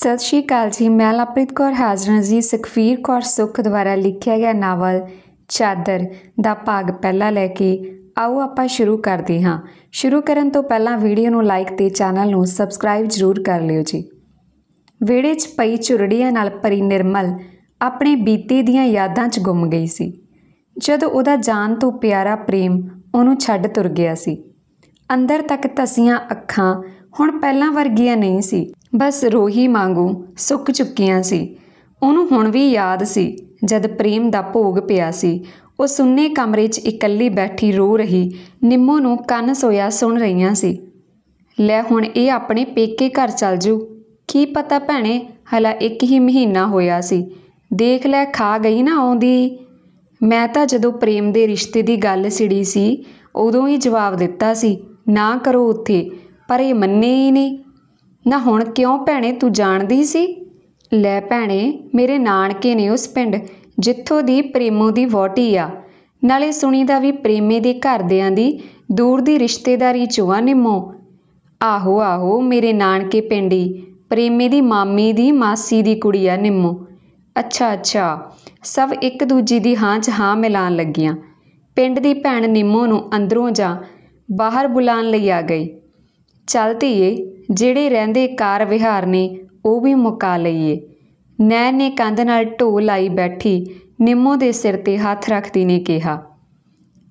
ਸਤਿ ਸ਼੍ਰੀ ਅਕਾਲ ਜੀ ਮੈਂ ਲਪ੍ਰੀਤ ਕੌਰ ਹਾਜ਼ਰ ਹਾਂ ਜੀ ਸੁਖਵੀਰ ਕੌਰ ਸੁਖ ਦੁਆਰਾ ਲਿਖਿਆ ਗਿਆ ਨਾਵਲ ਚਾਦਰ ਦਾ ਭਾਗ ਪਹਿਲਾ ਲੈ ਕੇ ਆਓ ਆਪਾਂ ਸ਼ੁਰੂ ਕਰਦੇ ਹਾਂ ਸ਼ੁਰੂ ਕਰਨ ਤੋਂ ਪਹਿਲਾਂ ਵੀਡੀਓ ਨੂੰ ਲਾਈਕ ਤੇ ਚੈਨਲ ਨੂੰ ਸਬਸਕ੍ਰਾਈਬ ਜ਼ਰੂਰ ਕਰ ਲਿਓ ਜੀ ਵਿੜੇ 'ਚ ਪਈ ਚੁਰੜੀਆਂ ਨਾਲ ਪਰੀ ਨਿਰਮਲ ਆਪਣੇ ਬੀਤੇ ਦੀਆਂ ਯਾਦਾਂ 'ਚ ਗੁੰਮ ਗਈ ਸੀ ਜਦੋਂ ਉਹਦਾ ਜਾਨ ਤੋਂ ਪਿਆਰਾ ਪ੍ਰੇਮ ਉਹਨੂੰ ਛੱਡ ਤੁਰ ਗਿਆ ਸੀ ਅੰਦਰ ਤੱਕ ਤਸੀਆਂ ਅੱਖਾਂ ਹੁਣ ਪਹਿਲਾਂ ਵਰਗੀਆਂ ਨਹੀਂ ਸੀ ਬਸ ਰੋਹੀ ਮੰਗੂ ਸੁੱਕ ਚੁੱਕੀਆਂ ਸੀ ਉਹਨੂੰ ਹੁਣ ਵੀ ਯਾਦ ਸੀ ਜਦ ਪ੍ਰੇਮ ਦਾ ਭੋਗ ਪਿਆ ਸੀ ਉਹ ਸੁੰਨੇ ਕਮਰੇ 'ਚ ਇਕੱਲੀ ਬੈਠੀ ਰੋ ਰਹੀ ਨਿੰਮੋ ਨੂੰ ਕੰਨ ਸੋਇਆ ਸੁਣ ਰਹੀਆਂ ਸੀ ਲੈ ਹੁਣ ਇਹ ਆਪਣੇ ਪੇਕੇ ਘਰ ਚੱਲ ਜੂ ਕੀ ਪਤਾ ਭੈਣੇ ਹਲਾ ਇੱਕ ਹੀ ਮਹੀਨਾ ਹੋਇਆ ਸੀ ਦੇਖ ਲੈ ਖਾ ਗਈ ਨਾ ਆਉਂਦੀ ਮੈਂ ਤਾਂ ਜਦੋਂ ਪ੍ਰੇਮ ਦੇ ਰਿਸ਼ਤੇ ਦੀ ਗੱਲ ਸਿੜੀ ਸੀ ਉਦੋਂ ਹੀ ਜਵਾਬ ਦਿੱਤਾ ਸੀ ਨਾ ਕਰੋ ਉੱਥੇ ਪਰ ਇਹ ਮੰਨੇ ਹੀ ਨਹੀਂ ਨਾ ਹੁਣ ਕਿਉਂ ਭੈਣੇ ਤੂੰ ਜਾਣਦੀ ਸੀ ਲੈ ਭੈਣੇ ਮੇਰੇ ਨਾਨਕੇ ਨੇ ਉਸ ਪਿੰਡ ਜਿੱਥੋਂ ਦੀ ਪ੍ਰੇਮੋ ਦੀ ਵੋਟੀ ਆ ਨਾਲੇ ਸੁਣੀ ਦਾ ਵੀ ਪ੍ਰੇਮੇ ਦੇ ਘਰਦਿਆਂ ਦੀ ਦੂਰ ਦੀ ਰਿਸ਼ਤੇਦਾਰੀ ਚੋਆ ਨਿੰਮੋ ਆਹੋ ਆਹੋ ਮੇਰੇ ਨਾਨਕੇ ਪਿੰਡੀ ਪ੍ਰੇਮੇ ਦੀ ਮਾਮੀ ਦੀ ਮਾਸੀ ਦੀ ਕੁੜੀ ਆ ਨਿੰਮੋ ਅੱਛਾ ਅੱਛਾ ਸਭ ਇੱਕ ਦੂਜੀ ਦੀ ਹਾਂ 'ਚ ਹਾਂ ਮਿਲਾਨ ਲੱਗੀਆਂ ਪਿੰਡ ਦੀ ਭੈਣ ਨਿੰਮੋ ਨੂੰ ਅੰਦਰੋਂ ਜਾ ਬਾਹਰ ਬੁਲਾਉਣ ਲਈ ਆ ਗਈ ਚੱਲ ਧੀਏ ਜਿਹੜੇ ਰਹਿੰਦੇ ਕਾਰ ਵਿਹਾਰ ਨੇ ਉਹ ਵੀ ਮੁਕਾ ਲਈਏ ਨੈਣ ਨੇ ਕੰਧ ਨਾਲ ਢੋ ਲਾਈ ਬੈਠੀ ਨਿੰਮੋ ਦੇ ਸਿਰ ਤੇ ਹੱਥ ਰੱਖਦੀ ਨੇ ਕਿਹਾ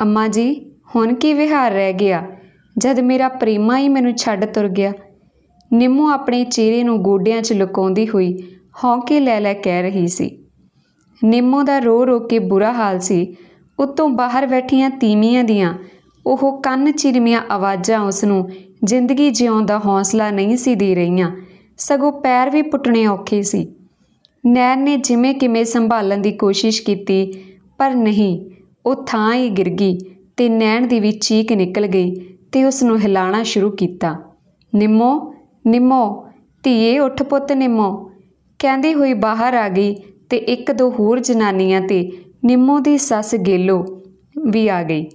ਅੰਮਾ ਜੀ ਹੁਣ ਕੀ ਵਿਹਾਰ ਰਹਿ ਗਿਆ ਜਦ ਮੇਰਾ ਪ੍ਰੇਮਾ ਹੀ ਮੈਨੂੰ ਛੱਡ ਤੁਰ ਗਿਆ ਨਿੰਮੋ ਆਪਣੇ ਚਿਹਰੇ ਨੂੰ ਗੋਡਿਆਂ 'ਚ ਲੁਕਾਉਂਦੀ ਹੋਈ ਹੌਂਕੇ ਲੈ ਲੈ ਕਹਿ ਰਹੀ ਸੀ ਨਿੰਮੋ ਦਾ ਰੋ ਰੋ ਕੇ ਬੁਰਾ ਹਾਲ ਸੀ ਉਤੋਂ ਬਾਹਰ ਬੈਠੀਆਂ ਤੀਮੀਆਂ ਦੀਆਂ ਉਹ ਕੰਨ ਚਿਰਮੀਆਂ ਆਵਾਜ਼ਾਂ ਉਸ ਨੂੰ ਜ਼ਿੰਦਗੀ ਜਿਉਣ ਦਾ ਹੌਸਲਾ ਨਹੀਂ ਸੀ ਦੇ ਰਹੀਆਂ ਸਗੋਂ ਪੈਰ ਵੀ ਪੁੱਟਣੇ ਔਖੇ ਸੀ ਨੈਣ ਨੇ ਜਿਵੇਂ ਕਿਵੇਂ ਸੰਭਾਲਣ ਦੀ ਕੋਸ਼ਿਸ਼ ਕੀਤੀ ਪਰ ਨਹੀਂ ਉਹ ਥਾਂ ਹੀ ਗਿਰ ਗਈ ਤੇ ਨੈਣ ਦੀ ਵੀ ਚੀਕ ਨਿਕਲ ਗਈ ਤੇ ਉਸ ਨੂੰ ਹਿਲਾਣਾ ਸ਼ੁਰੂ ਕੀਤਾ ਨਿੰਮੋ ਨਿੰਮੋ ਧੀਏ ਉੱਠ ਪੁੱਤ ਨਿੰਮੋ ਕਹਿੰਦੀ ਹੋਈ ਬਾਹਰ ਆ ਗਈ ਤੇ ਇੱਕ ਦੋ ਹੋਰ ਜਨਾਨੀਆਂ ਤੇ ਨਿੰਮੋ ਦੀ ਸੱਸ ਗੇਲੋ ਵੀ ਆ ਗਈ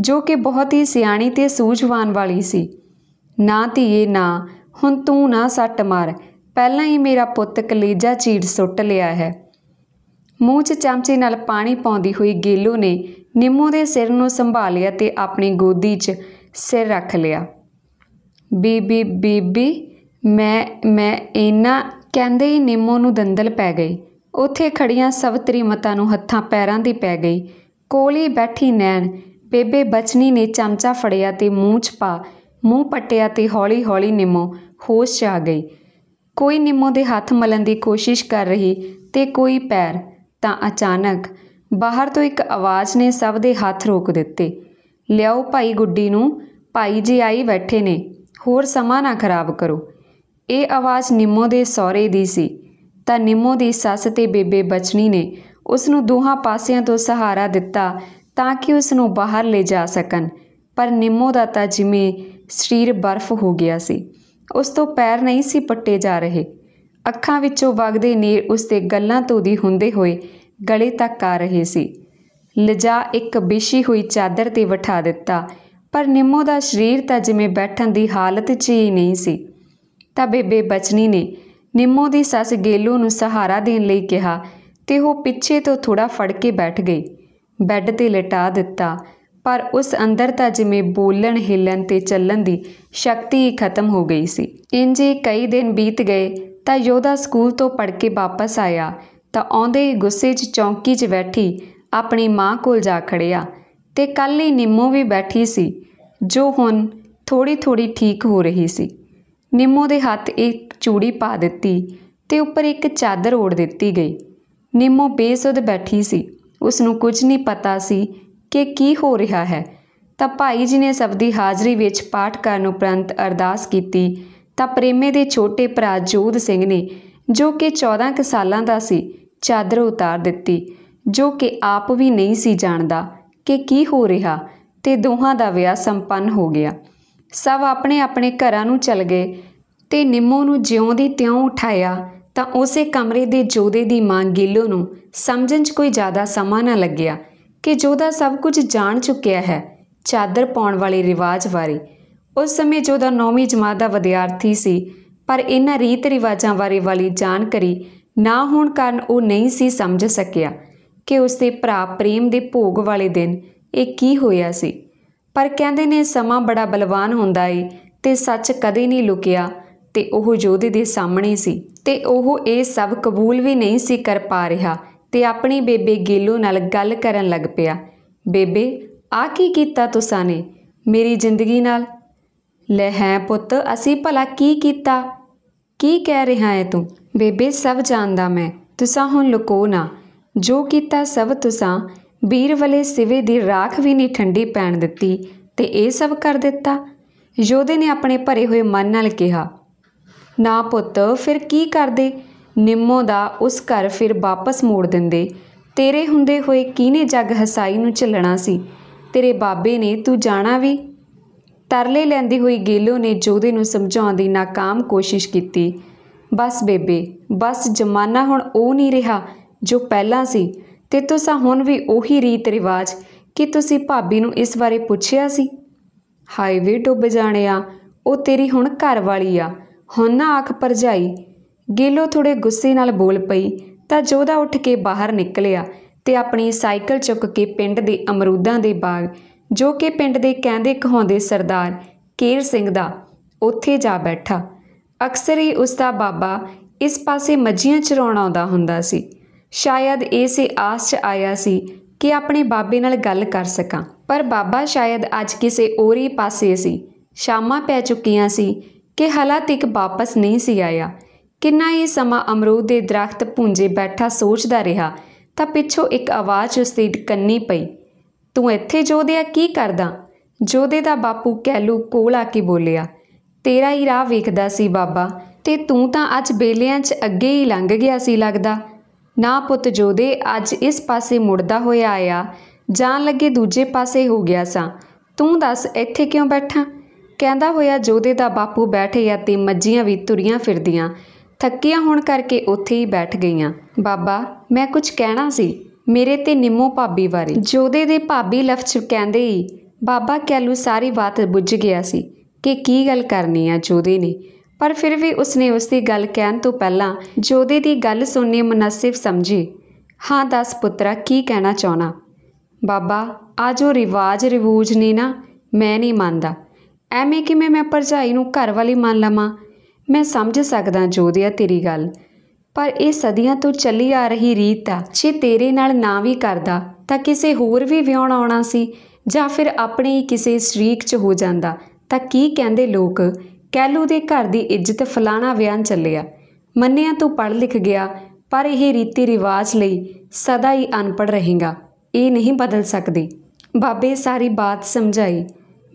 ਜੋ ਕਿ ਬਹੁਤ ਹੀ ਸਿਆਣੀ ਤੇ ਸੂਝਵਾਨ ਵਾਲੀ ਸੀ ਨਾ ਧੀਏ ਨਾ ਹੁਣ ਤੂੰ ਨਾ ਸੱਟ ਮਾਰ ਪਹਿਲਾਂ ਹੀ ਮੇਰਾ ਪੁੱਤ ਕਲੇਜਾ ਚੀੜ ਸੁੱਟ ਲਿਆ ਹੈ ਮੂੰਹ 'ਚ ਚਮਚੇ ਨਾਲ ਪਾਣੀ ਪਾਉਂਦੀ ਹੋਈ ਗੇਲੂ ਨੇ ਨਿੰਮੂ ਦੇ ਸਿਰ ਨੂੰ ਸੰਭਾਲਿਆ ਤੇ ਆਪਣੀ ਗੋਦੀ 'ਚ ਸਿਰ ਰੱਖ ਲਿਆ ਬੀਬੀ ਬੀਬੀ ਮੈਂ ਮੈਂ ਇਨਾ ਕਹਿੰਦੇ ਹੀ ਨਿੰਮੋ ਨੂੰ ਦੰਦਲ ਪੈ ਗਈ ਉੱਥੇ ਖੜੀਆਂ ਸਵਤਰੀ ਮਤਾ ਨੂੰ ਹੱਥਾਂ ਪੈਰਾਂ ਦੀ ਪੈ ਗਈ ਕੋਲੇ ਬੈਠੀ ਨੈਣ ਬੇਬੇ ਬਚਨੀ ਨੇ ਚਮਚਾ ਫੜਿਆ ਤੇ ਮੂੰਹ 'ਚ ਪਾ ਮੂੰਹ ਪਟਿਆ ਤੇ ਹੌਲੀ-ਹੌਲੀ ਨਿੰਮੋ ਹੋਸ਼ 'ਚ ਆ ਗਈ। ਕੋਈ ਨਿੰਮੋ ਦੇ ਹੱਥ ਮਲਣ ਦੀ ਕੋਸ਼ਿਸ਼ ਕਰ ਰਹੀ ਤੇ ਕੋਈ ਪੈਰ ਤਾਂ ਅਚਾਨਕ ਬਾਹਰ ਤੋਂ ਇੱਕ ਆਵਾਜ਼ ਨੇ ਸਭ ਦੇ ਹੱਥ ਰੋਕ ਦਿੱਤੇ। "ਲਿਆਓ ਭਾਈ ਗੁੱਡੀ ਨੂੰ, ਭਾਈ ਜੀ ਆਈ ਬੈਠੇ ਨੇ, ਹੋਰ ਸਮਾਂ ਨਾ ਖਰਾਬ ਕਰੋ।" ਇਹ ਆਵਾਜ਼ ਨਿੰਮੋ ਦੇ ਸਹੁਰੇ ਦੀ ਸੀ ਤਾਂ ਨਿੰਮੋ ਦੀ ਸੱਸ ਤੇ ਬੇਬੇ ਬਚਨੀ ਨੇ ਉਸ ਨੂੰ ਦੋਹਾਂ ਪਾਸਿਆਂ ਤੋਂ ਸਹਾਰਾ ਦਿੱਤਾ ਤਾਂ ਕਿ ਉਸ ਨੂੰ ਬਾਹਰ ਲੈ ਜਾ ਸਕਣ ਪਰ ਨਿੰਮੋ ਦਾ ਤਾਂ ਜਿਵੇਂ ਸਰੀਰ ਬਰਫ਼ ਹੋ ਗਿਆ ਸੀ ਉਸ ਤੋਂ ਪੈਰ ਨਹੀਂ ਸੀ ਪੱਟੇ ਜਾ ਰਹੇ ਅੱਖਾਂ ਵਿੱਚੋਂ ਵਗਦੇ ਨੀਰ ਉਸ ਦੇ ਗੱਲਾਂ ਤੋਂ ਦੀ ਹੁੰਦੇ ਹੋਏ ਗਲੇ ਤੱਕ ਆ ਰਹੇ ਸੀ ਲਜਾ ਇੱਕ ਬਿਸ਼ੀ ਹੋਈ ਚਾਦਰ ਤੇ ਬਿਠਾ ਦਿੱਤਾ ਪਰ ਨਿੰਮੋ ਦਾ ਸਰੀਰ ਤਾਂ ਜਿਵੇਂ ਬੈਠਣ ਦੀ ਹਾਲਤ 'ਚ ਹੀ ਨਹੀਂ ਸੀ ਤਾਂ ਬੇਬੇ ਬਚਨੀ ਨੇ ਨਿੰਮੋ ਦੀ ਸੱਸ ਗੇਲੂ ਨੂੰ ਸਹਾਰਾ ਦੇਣ ਲਈ ਕਿਹਾ ਤੇ ਉਹ ਪਿੱਛੇ ਤੋਂ ਥੋੜਾ ਫੜ ਕੇ ਬੈਠ ਗਈ ਬੈੱਡ ਤੇ ਲਟਾ ਦਿੱਤਾ ਪਰ ਉਸ ਅੰਦਰ ਤਾਂ ਜਿਵੇਂ ਬੋਲਣ ਹਿੱਲਣ ਤੇ ਚੱਲਣ ਦੀ ਸ਼ਕਤੀ ਹੀ ਖਤਮ ਹੋ ਗਈ ਸੀ ਇੰਜੇ ਕਈ ਦਿਨ ਬੀਤ ਗਏ ਤਾਂ ਯੋਧਾ ਸਕੂਲ ਤੋਂ ਪੜ ਕੇ ਵਾਪਸ ਆਇਆ ਤਾਂ ਆਉਂਦੇ ਹੀ ਗੁੱਸੇ 'ਚ ਚੌਂਕੀ 'ਚ ਬੈਠੀ ਆਪਣੀ ਮਾਂ ਕੋਲ ਜਾ ਖੜਿਆ ਤੇ ਕੱਲ ਹੀ ਨਿੰਮੋ ਵੀ ਬੈਠੀ ਸੀ ਜੋ ਹੁਣ ਥੋੜੀ ਥੋੜੀ ਠੀਕ ਹੋ ਰਹੀ ਸੀ ਨਿੰਮੋ ਦੇ ਹੱਥ ਇੱਕ ਚੂੜੀ ਪਾ ਦਿੱਤੀ ਤੇ ਉੱਪਰ ਇੱਕ ਚਾਦਰ ਓੜ ਦਿੱਤੀ ਗਈ ਨਿੰਮੋ ਬੇਸੁੱਧ ਬੈਠੀ ਸੀ ਉਸ ਨੂੰ ਕੁਝ ਨਹੀਂ ਪਤਾ ਸੀ ਕਿ ਕੀ ਹੋ ਰਿਹਾ ਹੈ ਤਾਂ ਭਾਈ ਜੀ ਨੇ ਸਭ ਦੀ ਹਾਜ਼ਰੀ ਵਿੱਚ ਪਾਠ ਕਰਨ ਉਪਰੰਤ ਅਰਦਾਸ ਕੀਤੀ ਤਾਂ ਪ੍ਰੇਮੇ ਦੇ ਛੋਟੇ ਭਰਾ ਜੋਧ ਸਿੰਘ ਨੇ ਜੋ ਕਿ 14 ਕੁ ਸਾਲਾਂ ਦਾ ਸੀ ਚਾਦਰ ਉਤਾਰ ਦਿੱਤੀ ਜੋ ਕਿ ਆਪ ਵੀ ਨਹੀਂ ਸੀ ਜਾਣਦਾ ਕਿ ਕੀ ਹੋ ਰਿਹਾ ਤੇ ਦੋਹਾਂ ਦਾ ਵਿਆਹ ਸੰਪੰਨ ਹੋ ਗਿਆ ਸਭ ਆਪਣੇ ਆਪਣੇ ਘਰਾਂ ਨੂੰ ਚਲ ਗਏ ਤੇ ਨਿੰਮੋ ਨੂੰ ਜਿਉਂ ਦੀ ਤਿਉਂ ਉਠਾਇਆ ਤਾਂ ਉਸੇ ਕਮਰੇ ਦੇ ਜੋਦੇ ਦੀ ਮਾਂ ਗਿੱਲੋ ਨੂੰ ਸਮਝਣ 'ਚ ਕੋਈ ਜ਼ਿਆਦਾ ਸਮਾਂ ਨਾ ਲੱਗਿਆ ਕਿ ਜੋਦਾ ਸਭ ਕੁਝ ਜਾਣ ਚੁੱਕਿਆ ਹੈ ਚਾਦਰ ਪਾਉਣ ਵਾਲੇ ਰਿਵਾਜ ਬਾਰੇ ਉਸ ਸਮੇਂ ਜੋਦਾ 9ਵੀਂ ਜਮਾਤ ਦਾ ਵਿਦਿਆਰਥੀ ਸੀ ਪਰ ਇਹਨਾਂ ਰੀਤ ਰਿਵਾਜਾਂ ਬਾਰੇ ਵਾਲੀ ਜਾਣਕਾਰੀ ਨਾ ਹੋਣ ਕਾਰਨ ਉਹ ਨਹੀਂ ਸੀ ਸਮਝ ਸਕਿਆ ਕਿ ਉਸ ਦੇ ਭਰਾ ਪ੍ਰੇਮ ਦੇ ਭੋਗ ਵਾਲੇ ਦਿਨ ਇਹ ਕੀ ਹੋਇਆ ਸੀ ਪਰ ਕਹਿੰਦੇ ਨੇ ਸਮਾਂ ਬੜਾ ਬਲਵਾਨ ਹੁੰਦਾ ਏ ਤੇ ਸੱਚ ਕਦੇ ਨਹੀਂ ਲੁਕਿਆ ਤੇ ਉਹ ਯੋਧੇ ਦੇ ਸਾਹਮਣੇ ਸੀ ਤੇ ਉਹ ਇਹ ਸਭ ਕਬੂਲ ਵੀ ਨਹੀਂ ਸੀ ਕਰ ਪਾ ਰਿਹਾ ਤੇ ਆਪਣੀ ਬੇਬੇ ਗੇਲੋ ਨਾਲ ਗੱਲ ਕਰਨ ਲੱਗ ਪਿਆ ਬੇਬੇ ਆ ਕੀ ਕੀਤਾ ਤੁਸਾਂ ਨੇ ਮੇਰੀ ਜ਼ਿੰਦਗੀ ਨਾਲ ਲੈ ਹੈ ਪੁੱਤ ਅਸੀਂ ਭਲਾ ਕੀ ਕੀਤਾ ਕੀ ਕਹਿ ਰਿਹਾ ਹੈ ਤੂੰ ਬੇਬੇ ਸਭ ਜਾਣਦਾ ਮੈਂ ਤੁਸਾਂ ਹੁਣ ਲੁਕੋ ਨਾ ਜੋ ਕੀਤਾ ਸਭ ਤੁਸਾਂ ਵੀਰ ਵਾਲੇ ਸਿਵੇ ਦੀ ਰਾਖ ਵੀ ਨਹੀਂ ਠੰਡੀ ਪੈਣ ਦਿੱਤੀ ਤੇ ਇਹ ਸਭ ਕਰ ਦਿੱਤਾ ਯੋਧੇ ਨੇ ਆਪਣੇ ਭਰੇ ਹੋਏ ਮਨ ਨਾਲ ਕਿਹਾ ਨਾ ਪੁੱਤ ਫਿਰ ਕੀ ਕਰਦੇ ਨਿੰਮੋ ਦਾ ਉਸ ਘਰ ਫਿਰ ਵਾਪਸ ਮੋੜ ਦਿੰਦੇ ਤੇਰੇ ਹੁੰਦੇ ਹੋਏ ਕਿਹਨੇ ਜੱਗ ਹਸਾਈ ਨੂੰ ਚੱਲਣਾ ਸੀ ਤੇਰੇ ਬਾਬੇ ਨੇ ਤੂੰ ਜਾਣਾ ਵੀ ਤਰਲੇ ਲੈਂਦੀ ਹੋਈ ਗੇਲੋ ਨੇ ਜੋਦੇ ਨੂੰ ਸਮਝਾਉਣ ਦੀ ناکਾਮ ਕੋਸ਼ਿਸ਼ ਕੀਤੀ ਬਸ ਬੇਬੇ ਬਸ ਜ਼ਮਾਨਾ ਹੁਣ ਉਹ ਨਹੀਂ ਰਿਹਾ ਜੋ ਪਹਿਲਾਂ ਸੀ ਤੇ ਤੁਸੀਂ ਹੁਣ ਵੀ ਉਹੀ ਰੀਤ ਰਿਵਾਜ ਕਿ ਤੁਸੀਂ ਭਾਬੀ ਨੂੰ ਇਸ ਬਾਰੇ ਪੁੱਛਿਆ ਸੀ ਹਾਈਵੇ ਡੁੱਬ ਜਾਣਿਆ ਉਹ ਤੇਰੀ ਹੁਣ ਘਰ ਵਾਲੀ ਆ ਹੁਣ ਨਾ ਆਖ ਪਰਜਾਈ ਗੇਲੋ ਥੋੜੇ ਗੁੱਸੇ ਨਾਲ ਬੋਲ ਪਈ ਤਾਂ ਜੋਧਾ ਉੱਠ ਕੇ ਬਾਹਰ ਨਿਕਲਿਆ ਤੇ ਆਪਣੀ ਸਾਈਕਲ ਚੁੱਕ ਕੇ ਪਿੰਡ ਦੇ ਅਮਰੂਦਾਂ ਦੇ ਬਾਗ ਜੋ ਕਿ ਪਿੰਡ ਦੇ ਕਹਿੰਦੇ ਕਹਾਉਂਦੇ ਸਰਦਾਰ ਕੇਰ ਸਿੰਘ ਦਾ ਉੱਥੇ ਜਾ ਬੈਠਾ ਅਕਸਰ ਹੀ ਉਸ ਦਾ ਬਾਬਾ ਇਸ ਪਾਸੇ ਮੱਝੀਆਂ ਚਰਾਉਣ ਆਉਂਦਾ ਹੁੰਦਾ ਸੀ ਸ਼ਾਇਦ ਇਸੇ ਆਸ 'ਚ ਆਇਆ ਸੀ ਕਿ ਆਪਣੇ ਬਾਬੇ ਨਾਲ ਗੱਲ ਕਰ ਸਕਾਂ ਪਰ ਬਾਬਾ ਸ਼ਾਇਦ ਅੱਜ ਕਿਸੇ ਹੀ ਪਾਸੇ ਸੀ ਸ਼ਾਮਾਂ ਪੈ ਚੁੱਕੀਆਂ ਸੀ ਕਿ ਹਲਾ ਤੱਕ ਵਾਪਸ ਨਹੀਂ ਸੀ ਆਇਆ ਕਿੰਨਾ ਹੀ ਸਮਾਂ ਅਮਰੂਦ ਦੇ ਦਰਖਤ ਪੁੰਜੇ ਬੈਠਾ ਸੋਚਦਾ ਰਿਹਾ ਤਾਂ ਪਿੱਛੋਂ ਇੱਕ ਆਵਾਜ਼ ਉਸ ਦੀ ਕੰਨੀ ਪਈ ਤੂੰ ਇੱਥੇ ਜੋਦਿਆ ਕੀ ਕਰਦਾ ਜੋਦੇ ਦਾ ਬਾਪੂ ਕਹਿਲੂ ਕੋਲ ਆ ਕੇ ਬੋਲਿਆ ਤੇਰਾ ਹੀ ਰਾਹ ਵੇਖਦਾ ਸੀ ਬਾਬਾ ਤੇ ਤੂੰ ਤਾਂ ਅੱਜ ਬੇਲਿਆਂ 'ਚ ਅੱਗੇ ਹੀ ਲੰਘ ਗਿਆ ਸੀ ਲੱਗਦਾ ਨਾ ਪੁੱਤ ਜੋਦੇ ਅੱਜ ਇਸ ਪਾਸੇ ਮੁੜਦਾ ਹੋਇਆ ਆਇਆ ਜਾਣ ਲੱਗੇ ਦੂਜੇ ਪਾਸੇ ਹੋ ਗਿਆ ਸਾਂ ਤੂੰ ਦੱਸ ਇੱਥੇ ਕਿਉਂ ਬੈਠਾ ਕਹਿੰਦਾ ਹੋਇਆ ਜੋਧੇ ਦਾ ਬਾਪੂ ਬੈਠੇ ਆ ਤੇ ਮੱਝੀਆਂ ਵੀ ਤੁਰੀਆਂ ਫਿਰਦੀਆਂ ਥੱਕੀਆਂ ਹੋਣ ਕਰਕੇ ਉੱਥੇ ਹੀ ਬੈਠ ਗਈਆਂ ਬਾਬਾ ਮੈਂ ਕੁਝ ਕਹਿਣਾ ਸੀ ਮੇਰੇ ਤੇ ਨਿੰਮੋ ਭਾਬੀ ਬਾਰੇ ਜੋਧੇ ਦੇ ਭਾਬੀ ਲਫ਼ਜ਼ ਕਹਿੰਦੇ ਹੀ ਬਾਬਾ ਕੈਲੂ ਸਾਰੀ ਬਾਤ ਬੁੱਝ ਗਿਆ ਸੀ ਕਿ ਕੀ ਗੱਲ ਕਰਨੀ ਆ ਜੋਧੇ ਨੇ ਪਰ ਫਿਰ ਵੀ ਉਸਨੇ ਉਸ ਦੀ ਗੱਲ ਕਹਿਣ ਤੋਂ ਪਹਿਲਾਂ ਜੋਧੇ ਦੀ ਗੱਲ ਸੁਣਨੇ ਮਨਸਿਬ ਸਮਝੀ ਹਾਂ ਦੱਸ ਪੁੱਤਰਾ ਕੀ ਕਹਿਣਾ ਚਾਹਣਾ ਬਾਬਾ ਆ ਜੋ ਰਿਵਾਜ ਰਿਵੂਜ ਨੇ ਨਾ ਮੈਂ ਨਹੀਂ ਮੰਨਦਾ ਐਵੇਂ ਕਿਵੇਂ ਮੈਂ ਭਰਜਾਈ ਨੂੰ ਘਰ ਵਾਲੀ ਮੰਨ ਲਵਾਂ ਮੈਂ ਸਮਝ ਸਕਦਾ ਜੋਦਿਆ ਤੇਰੀ ਗੱਲ ਪਰ ਇਹ ਸਦੀਆਂ ਤੋਂ ਚੱਲੀ ਆ ਰਹੀ ਰੀਤ ਆ ਜੇ ਤੇਰੇ ਨਾਲ ਨਾ ਵੀ ਕਰਦਾ ਤਾਂ ਕਿਸੇ ਹੋਰ ਵੀ ਵਿਆਹਣ ਆਉਣਾ ਸੀ ਜਾਂ ਫਿਰ ਆਪਣੇ ਹੀ ਕਿਸੇ ਸ਼ਰੀਕ 'ਚ ਹੋ ਜਾਂਦਾ ਤਾਂ ਕੀ ਕਹਿੰਦੇ ਲੋਕ ਕੈਲੂ ਦੇ ਘਰ ਦੀ ਇੱਜ਼ਤ ਫਲਾਣਾ ਵਿਆਹ ਚੱਲਿਆ ਮੰਨਿਆ ਤੂੰ ਪੜ ਲਿਖ ਗਿਆ ਪਰ ਇਹ ਰੀਤੀ ਰਿਵਾਜ ਲਈ ਸਦਾ ਹੀ ਅਨਪੜ ਰਹੇਗਾ ਇਹ ਨਹੀਂ ਬਦਲ ਸਕਦੀ ਬਾਬੇ ਸਾਰੀ ਬਾਤ ਸਮਝਾਈ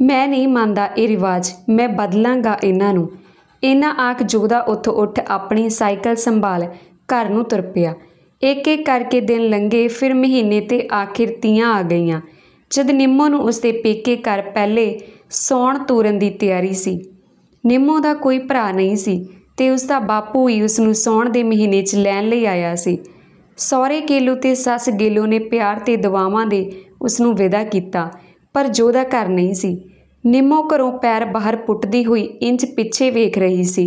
ਮੈਂ ਨਹੀਂ ਮੰਨਦਾ ਇਹ ਰਿਵਾਜ ਮੈਂ ਬਦਲਾਂਗਾ ਇਹਨਾਂ ਨੂੰ ਇਹਨਾਂ ਆਖ ਜੋਦਾ ਉੱਥੋਂ ਉੱਠ ਆਪਣੀ ਸਾਈਕਲ ਸੰਭਾਲ ਘਰ ਨੂੰ ਤੁਰ ਪਿਆ ਇੱਕ ਇੱਕ ਕਰਕੇ ਦਿਨ ਲੰਘੇ ਫਿਰ ਮਹੀਨੇ ਤੇ ਆਖਿਰ ਤੀਆਂ ਆ ਗਈਆਂ ਜਦ ਨਿੰਮੋ ਨੂੰ ਉਸਦੇ ਪੇਕੇ ਘਰ ਪਹਿਲੇ ਸੌਣ ਤੋਰਨ ਦੀ ਤਿਆਰੀ ਸੀ ਨਿੰਮੋ ਦਾ ਕੋਈ ਭਰਾ ਨਹੀਂ ਸੀ ਤੇ ਉਸ ਦਾ ਬਾਪੂ ਹੀ ਉਸ ਨੂੰ ਸੌਣ ਦੇ ਮਹੀਨੇ 'ਚ ਲੈਣ ਲਈ ਆਇਆ ਸੀ ਸੌਰੇ ਕੇਲੂ ਤੇ ਸੱਸ ਗੇਲੂ ਨੇ ਪਿਆਰ ਤੇ ਦੁਆਵਾਂ ਦੇ ਉਸ ਨੂੰ ਵਿਦਾ ਕੀਤਾ ਪਰ ਜੋਦਾ ਘਰ ਨਹੀਂ ਸੀ ਨਿੰਮੋ ਘਰੋਂ ਪੈਰ ਬਾਹਰ ਪੁੱਟਦੀ ਹੋਈ ਇੰਜ ਪਿੱਛੇ ਵੇਖ ਰਹੀ ਸੀ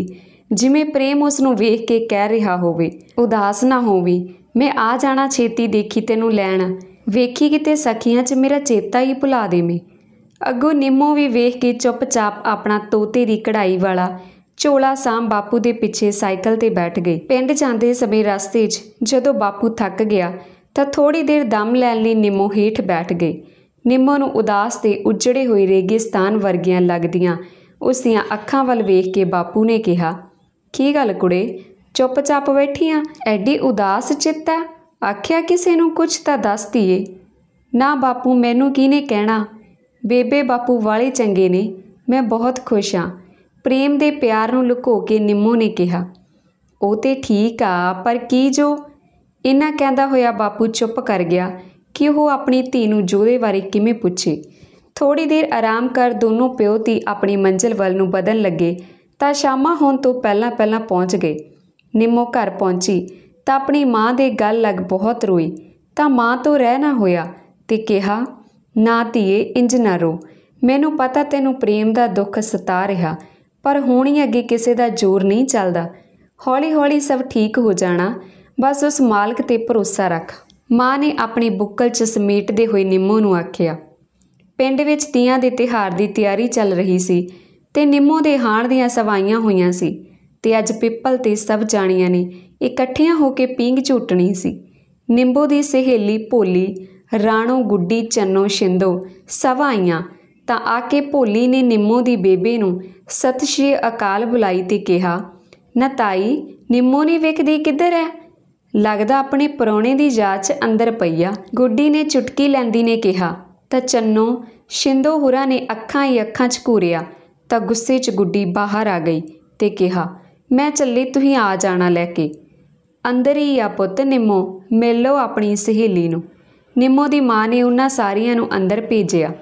ਜਿਵੇਂ ਪ੍ਰੇਮ ਉਸ ਨੂੰ ਵੇਖ ਕੇ ਕਹਿ ਰਿਹਾ ਹੋਵੇ ਉਦਾਸ ਨਾ ਹੋਵੀ ਮੈਂ ਆ ਜਾਣਾ ਛੇਤੀ ਦੇਖੀ ਤੈਨੂੰ ਲੈਣ ਵੇਖੀ ਕਿਤੇ ਸਖੀਆਂ 'ਚ ਮੇਰਾ ਚੇਤਾ ਹੀ ਭੁਲਾ ਦੇਵੇਂ ਅੱਗੋਂ ਨਿੰਮੋ ਵੀ ਵੇਖ ਕੇ ਚੁੱਪਚਾਪ ਆਪਣਾ ਤੋਤੇ ਦੀ ਕਢਾਈ ਵਾਲਾ ਚੋਲਾ ਸਾਮ ਬਾਪੂ ਦੇ ਪਿੱਛੇ ਸਾਈਕਲ ਤੇ ਬੈਠ ਗਈ ਪਿੰਡ ਜਾਂਦੇ ਸਮੇਂ ਰਸਤੇ 'ਚ ਜਦੋਂ ਬਾਪੂ ਥੱਕ ਗਿਆ ਤਾਂ ਥੋੜੀ ਦੇਰ ਦਮ ਲੈਣ ਲਈ ਨਿੰਮੋ ਹੀਠ ਬੈਠ ਗਈ ਨਿੰਮੋ ਨੂੰ ਉਦਾਸ ਤੇ ਉਜੜੇ ਹੋਏ ਰੇਗਿਸਤਾਨ ਵਰਗੀਆਂ ਲੱਗਦੀਆਂ ਉਸ ਦੀਆਂ ਅੱਖਾਂ ਵੱਲ ਵੇਖ ਕੇ ਬਾਪੂ ਨੇ ਕਿਹਾ ਕੀ ਗੱਲ ਕੁੜੇ ਚੁੱਪਚਾਪ ਬੈਠੀ ਆ ਐਡੀ ਉਦਾਸ ਚਿੱਤ ਆ ਆਖਿਆ ਕਿਸੇ ਨੂੰ ਕੁਝ ਤਾਂ ਦੱਸ ਦਈਏ ਨਾ ਬਾਪੂ ਮੈਨੂੰ ਕਿਹਨੇ ਕਹਿਣਾ ਬੇਬੇ ਬਾਪੂ ਵਾਲੇ ਚੰਗੇ ਨੇ ਮੈਂ ਬਹੁਤ ਖੁਸ਼ ਆ ਪ੍ਰੇਮ ਦੇ ਪਿਆਰ ਨੂੰ ਲੁਕੋ ਕੇ ਨਿੰਮੋ ਨੇ ਕਿਹਾ ਉਹ ਤੇ ਠੀਕ ਆ ਪਰ ਕੀ ਜੋ ਇਨਾ ਕਹਿੰਦਾ ਹੋਇਆ ਬਾਪੂ ਚੁੱਪ ਕਰ ਗਿਆ ਕਿ ਉਹ ਆਪਣੀ ਧੀ ਨੂੰ ਜੋਦੇ ਬਾਰੇ ਕਿਵੇਂ ਪੁੱਛੇ ਥੋੜੀ ਦੇਰ ਆਰਾਮ ਕਰ ਦੋਨੋਂ ਪਿਓ ਧੀ ਆਪਣੀ ਮੰਜ਼ਿਲ ਵੱਲ ਨੂੰ ਵਧਣ ਲੱਗੇ ਤਾਂ ਸ਼ਾਮਾਂ ਹੋਣ ਤੋਂ ਪਹਿਲਾਂ ਪਹਿਲਾਂ ਪਹੁੰਚ ਗਏ ਨਿੰਮੋ ਘਰ ਪਹੁੰਚੀ ਤਾਂ ਆਪਣੀ ਮਾਂ ਦੇ ਗੱਲ ਲੱਗ ਬਹੁਤ ਰੋਈ ਤਾਂ ਮਾਂ ਤੋਂ ਰਹਿ ਨਾ ਹੋਇਆ ਤੇ ਕਿਹਾ ਨਾ ਧੀਏ ਇੰਜ ਨਾ ਰੋ ਮੈਨੂੰ ਪਤਾ ਤੈਨੂੰ ਪ੍ਰੇਮ ਦਾ ਦੁੱਖ ਸਤਾ ਰਿਹਾ ਪਰ ਹੁਣ ਹੀ ਅੱਗੇ ਕਿਸੇ ਦਾ ਜ਼ੋਰ ਨਹੀਂ ਚੱਲਦਾ ਹੌਲੀ-ਹੌਲੀ ਸਭ ਠੀਕ ਹੋ ਜਾਣਾ ਬਸ ਉਸ ਮਾਲਕ ਤੇ ਭਰੋਸਾ ਰੱਖ ਮਾਂ ਨੇ ਆਪਣੀ ਬੁੱਕਲ 'ਚ ਸਮੇਟਦੇ ਹੋਏ ਨਿੰਮੋ ਨੂੰ ਆਖਿਆ ਪਿੰਡ ਵਿੱਚ ਤੀਆਂ ਦੇ ਤਿਹਾਰ ਦੀ ਤਿਆਰੀ ਚੱਲ ਰਹੀ ਸੀ ਤੇ ਨਿੰਮੋ ਦੇ ਹਾਣ ਦੀਆਂ ਸਵਾਈਆਂ ਹੋਈਆਂ ਸੀ ਤੇ ਅੱਜ ਪਿੱਪਲ ਤੇ ਸਭ ਜਾਣੀਆਂ ਨੇ ਇਕੱਠੀਆਂ ਹੋ ਕੇ ਪੀਂਗ ਝੂਟਣੀ ਸੀ ਨਿੰਬੋ ਦੀ ਸਹੇਲੀ ਭੋਲੀ ਰਾਣੋ ਗੁੱਡੀ ਚੰਨੋ ਸ਼ਿੰਦੋ ਸਵਾਈਆਂ ਤਾਂ ਆ ਕੇ ਭੋਲੀ ਨੇ ਨਿੰਮੋ ਦੀ ਬੇਬੇ ਨੂੰ ਸਤਿ ਸ਼੍ਰੀ ਅਕਾਲ ਬੁਲਾਈ ਤੇ ਕਿਹਾ ਨਤਾਈ ਨਿੰਮੋ ਨੇ ਵੇਖਦੀ ਕਿੱਧਰ ਹੈ ਲੱਗਦਾ ਆਪਣੇ ਪਰੌਣੇ ਦੀ 'ਚ ਅੰਦਰ ਪਈਆ ਗੁੱਡੀ ਨੇ ਚੁਟਕੀ ਲੈਂਦੀ ਨੇ ਕਿਹਾ ਤਾਂ ਚੰਨੋ ਸ਼ਿੰਦੋ ਹੁਰਾ ਨੇ ਅੱਖਾਂ ਹੀ ਅੱਖਾਂ 'ਚ ਘੂਰਿਆ ਤਾਂ ਗੁੱਸੇ 'ਚ ਗੁੱਡੀ ਬਾਹਰ ਆ ਗਈ ਤੇ ਕਿਹਾ ਮੈਂ ਚੱਲੀ ਤੁਸੀਂ ਆ ਜਾਣਾ ਲੈ ਕੇ ਅੰਦਰ ਹੀ ਆ ਪੁੱਤ ਨਿੰਮੋ ਮਿਲ ਲਓ ਆਪਣੀ ਸਹੇਲੀ ਨੂੰ ਨਿੰਮੋ ਦੀ ਮਾਂ ਨੇ ਉਹਨਾਂ ਸਾਰਿਆਂ ਨੂੰ ਅੰਦਰ ਭੇਜਿਆ